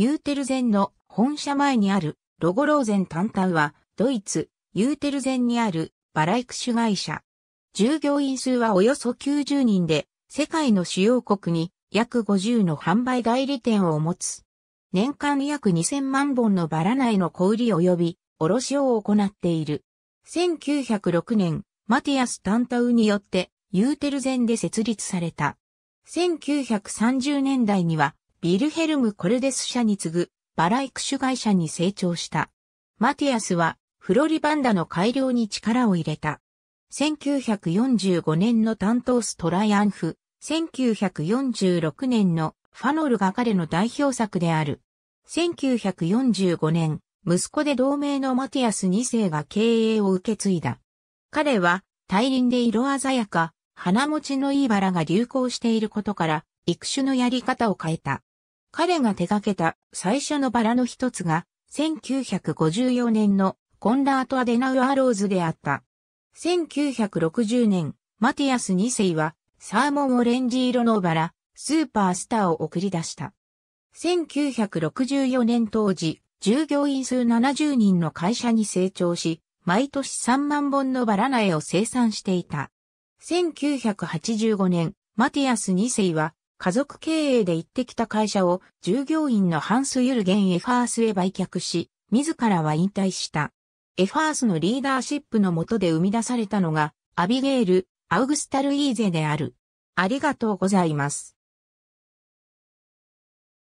ユーテルゼンの本社前にあるロゴローゼンタンタウは、ドイツ、ユーテルゼンにあるバライク種会社。従業員数はおよそ90人で、世界の主要国に約50の販売代理店を持つ。年間約2000万本のバラ内の小売り及び卸を行っている。1906年、マティアス・タンタウによってユーテルゼンで設立された。1930年代にはビルヘルム・コルデス社に次ぐバラ育ク種会社に成長した。マティアスはフロリバンダの改良に力を入れた。1945年の担当ストライアンフ、1946年のファノルが彼の代表作である。1945年、息子で同盟のマティアス2世が経営を受け継いだ。彼は、大輪で色鮮やか、花持ちのいいバラが流行していることから、育種のやり方を変えた。彼が手掛けた最初のバラの一つが、1954年のコンラート・アデナウアーローズであった。1960年、マティアス2世は、サーモンオレンジ色のバラ、スーパースターを送り出した。1964年当時、従業員数70人の会社に成長し、毎年3万本のバラ苗を生産していた。1985年、マティアス2世は、家族経営で行ってきた会社を従業員のハンス・ユルゲン・エファースへ売却し、自らは引退した。エファースのリーダーシップの下で生み出されたのが、アビゲール・アウグスタルイーゼである。ありがとうございます。